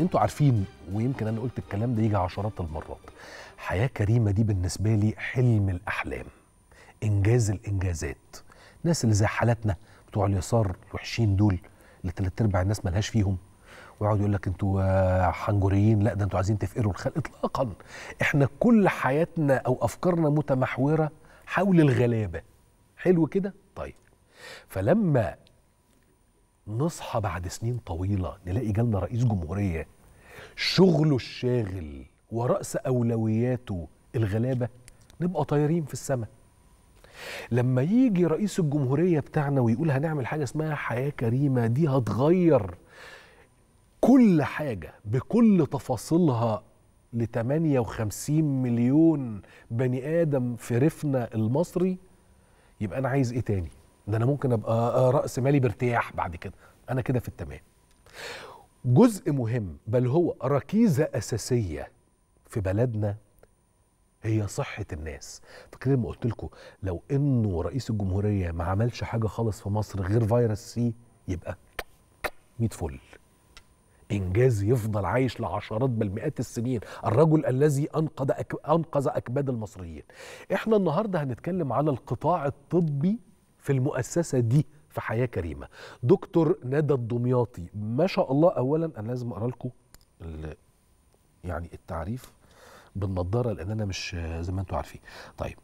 انتوا عارفين ويمكن انا قلت الكلام ده يجي عشرات المرات حياه كريمه دي بالنسبه لي حلم الاحلام انجاز الانجازات الناس اللي زي حالاتنا بتوع اليسار الوحشين دول اللي تلات ارباع الناس ملهاش فيهم ويقعد يقول لك انتوا حنجريين لا ده انتوا عايزين تفقروا الخلق اطلاقا احنا كل حياتنا او افكارنا متمحوره حول الغلابه حلو كده طيب فلما نصحى بعد سنين طويله نلاقي جالنا رئيس جمهوريه شغله الشاغل ورأس أولوياته الغلابة نبقى طايرين في السماء لما يجي رئيس الجمهورية بتاعنا ويقول هنعمل حاجة اسمها حياة كريمة دي هتغير كل حاجة بكل تفاصيلها ل 58 مليون بني آدم في ريفنا المصري يبقى أنا عايز إيه تاني؟ ده انا ممكن ابقى آه، راس مالي بارتياح بعد كده انا كده في التمام جزء مهم بل هو ركيزه اساسيه في بلدنا هي صحة الناس فاكرين لما قلت لكم لو انه رئيس الجمهورية ما عملش حاجة خالص في مصر غير فيروس سي يبقى 100 فل انجاز يفضل عايش لعشرات بل مئات السنين الرجل الذي انقذ أك... انقذ اكباد المصريين احنا النهارده هنتكلم على القطاع الطبي في المؤسسه دي في حياه كريمه دكتور ندى الدمياطي ما شاء الله اولا انا لازم اقرا لكم يعني التعريف بالنظارة لان انا مش زي ما انتم عارفين طيب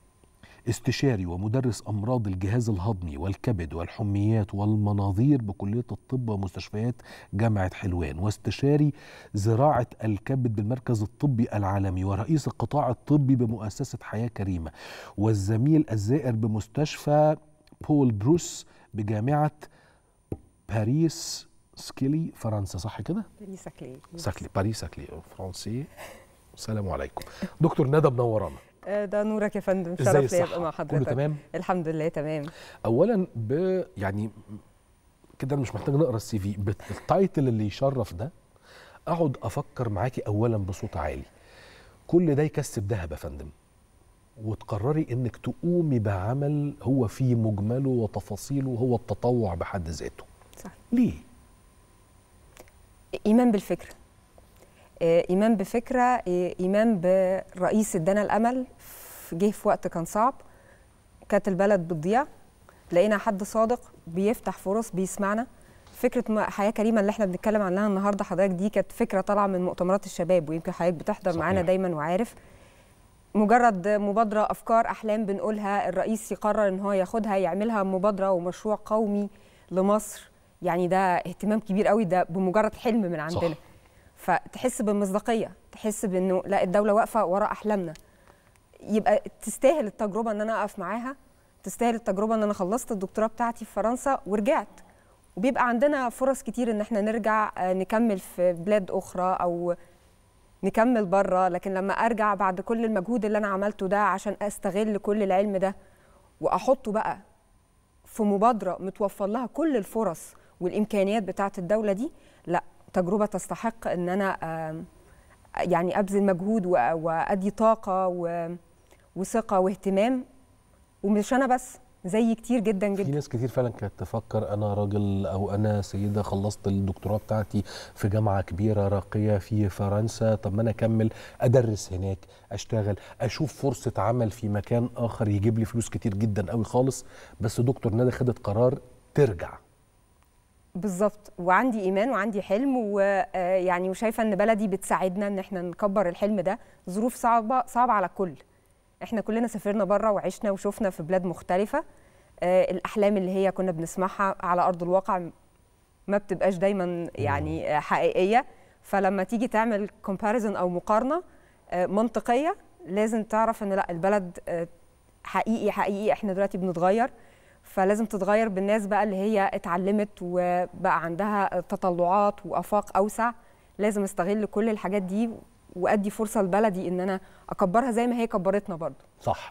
استشاري ومدرس امراض الجهاز الهضمي والكبد والحميات والمناظير بكليه الطب ومستشفيات جامعه حلوان واستشاري زراعه الكبد بالمركز الطبي العالمي ورئيس القطاع الطبي بمؤسسه حياه كريمه والزميل الزائر بمستشفى بول بروس بجامعه باريس سكيلي فرنسا صح كده؟ باريس سكلي سكلي باريس سكلي فرنسي السلام عليكم دكتور ندى منورانا آه، ده نورك يا فندم شرف لي ابقى مع حضرتك كله تمام الحمد لله تمام اولا ب يعني كده مش محتاج نقرا السي في بالتايتل اللي يشرف ده اقعد افكر معاكي اولا بصوت عالي كل ده يكسب ذهب يا فندم وتقرري انك تقومي بعمل هو في مجمله وتفاصيله هو التطوع بحد ذاته صح ليه ايمان بالفكره آه، ايمان بفكره آه، ايمان برئيس ادانا الامل جه في وقت كان صعب كانت البلد بتضيع لقينا حد صادق بيفتح فرص بيسمعنا فكره حياه كريمه اللي احنا بنتكلم عنها النهارده حضرتك دي كانت فكره طالعه من مؤتمرات الشباب ويمكن حضرتك بتحضر معانا دايما وعارف مجرد مبادرة أفكار أحلام بنقولها الرئيس يقرر إن هو ياخدها يعملها مبادرة ومشروع قومي لمصر يعني ده اهتمام كبير قوي ده بمجرد حلم من عندنا صح. فتحس بالمصداقية تحس بإنه لا الدولة واقفة ورا أحلامنا يبقى تستاهل التجربة إن أنا أقف معاها تستاهل التجربة إن أنا خلصت الدكتوراه بتاعتي في فرنسا ورجعت وبيبقى عندنا فرص كتير إن احنا نرجع آه، نكمل في بلاد أخرى أو نكمل بره لكن لما ارجع بعد كل المجهود اللي انا عملته ده عشان استغل كل العلم ده واحطه بقى في مبادره متوفر لها كل الفرص والامكانيات بتاعه الدوله دي لا تجربه تستحق ان انا يعني ابذل مجهود وادي طاقه وثقه واهتمام ومش انا بس زي كتير جدا جدا في ناس كتير فعلا كانت تفكر انا راجل او انا سيده خلصت الدكتوراه بتاعتي في جامعه كبيره راقيه في فرنسا طب ما انا اكمل ادرس هناك اشتغل اشوف فرصه عمل في مكان اخر يجيب لي فلوس كتير جدا قوي خالص بس دكتور ندى خدت قرار ترجع بالظبط وعندي ايمان وعندي حلم ويعني آه، وشايفه ان بلدي بتساعدنا ان احنا نكبر الحلم ده ظروف صعبه صعبه على الكل احنا كلنا سافرنا بره وعشنا وشفنا في بلاد مختلفه آه، الاحلام اللي هي كنا بنسمعها على ارض الواقع ما بتبقاش دايما يعني آه، حقيقيه فلما تيجي تعمل كومباريزن او مقارنه آه، منطقيه لازم تعرف ان لا البلد حقيقي حقيقي احنا دلوقتي بنتغير فلازم تتغير بالناس بقى اللي هي اتعلمت وبقى عندها تطلعات وافاق اوسع لازم استغل كل الحاجات دي وادي فرصه لبلدي ان انا اكبرها زي ما هي كبرتنا برضو صح